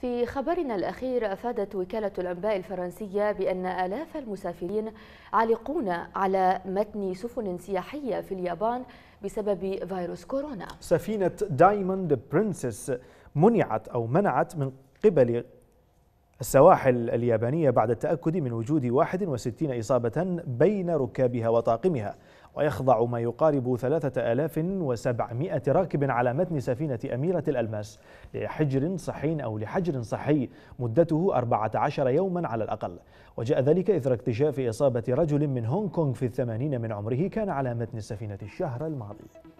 في خبرنا الأخير أفادت وكالة الأنباء الفرنسية بأن آلاف المسافرين عالقون على متن سفن سياحية في اليابان بسبب فيروس كورونا سفينة دايموند برنسس منعت أو منعت من قبل السواحل اليابانية بعد التأكد من وجود 61 إصابة بين ركابها وطاقمها ويخضع ما يقارب 3700 راكب على متن سفينة أميرة الألماس لحجر صحي أو لحجر صحي مدته 14 يوما على الأقل وجاء ذلك إثر اكتشاف إصابة رجل من هونغ كونغ في الثمانين من عمره كان على متن السفينة الشهر الماضي